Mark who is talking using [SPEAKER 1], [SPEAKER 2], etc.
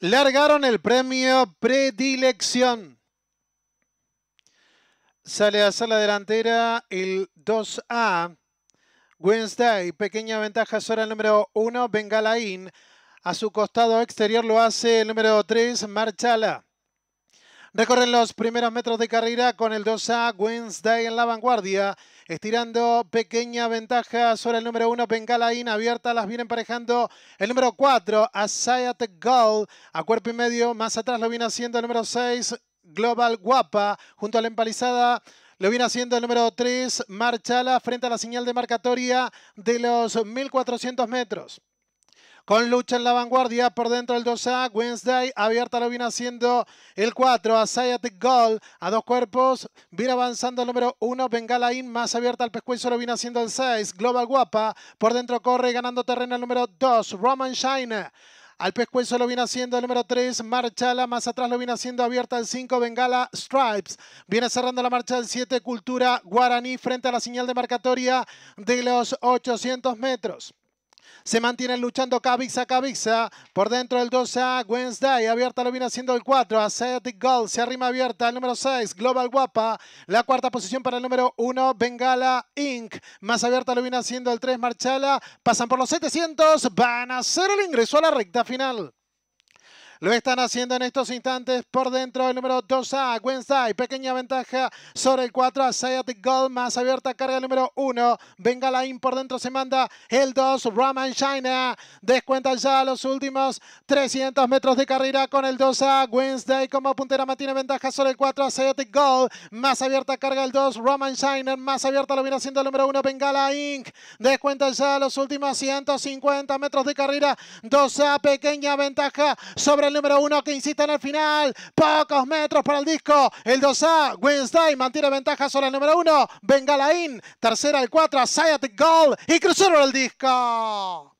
[SPEAKER 1] largaron el premio Predilección. Sale a la delantera el 2A. Wednesday, pequeña ventaja sobre el número 1, Bengalaín. A su costado exterior lo hace el número 3, Marchala. Recorren los primeros metros de carrera con el 2A Wednesday en la vanguardia, estirando pequeña ventaja sobre el número 1 in abierta las viene emparejando el número 4 Asayat Gold, a cuerpo y medio, más atrás lo viene haciendo el número 6 Global Guapa, junto a la empalizada lo viene haciendo el número 3, Marchala, frente a la señal de marcatoria de los 1400 metros con lucha en la vanguardia por dentro el 2A. Wednesday abierta lo viene haciendo el 4 Asiatic Gold a dos cuerpos. Viene avanzando el número 1 Bengala In más abierta al pescuezo lo viene haciendo el 6. Global Guapa por dentro corre ganando terreno el número 2 Roman Shine. Al pescuezo lo viene haciendo el número 3, Marchala. Más atrás lo viene haciendo abierta el 5, Bengala Stripes. Viene cerrando la marcha el 7, Cultura Guaraní, frente a la señal de marcatoria de los 800 metros. Se mantienen luchando a cabiza. Por dentro del 12 a Wednesday. Abierta lo viene haciendo el 4. Asiatic Gold se arrima abierta. El número 6, Global Guapa. La cuarta posición para el número 1, Bengala Inc. Más abierta lo viene haciendo el 3, Marchala. Pasan por los 700. Van a hacer el ingreso a la recta final. Lo están haciendo en estos instantes por dentro el número 2A, Wednesday. Pequeña ventaja sobre el 4A, Gold. Más abierta carga el número 1. Venga Inc. por dentro se manda el 2, Roman China. Descuenta ya los últimos 300 metros de carrera con el 2A, Wednesday. Como puntera mantiene ventaja sobre el 4A, Gold. Más abierta carga el 2, Roman Shiner. Más abierta lo viene haciendo el número 1, Bengala Inc. Descuenta ya los últimos 150 metros de carrera. 2A, pequeña ventaja sobre el número uno que insiste en el final. Pocos metros para el disco. El 2A, Wednesday mantiene ventaja sobre el número uno. Bengalaín, tercera el 4, Sayat Goal y cruzaron el disco.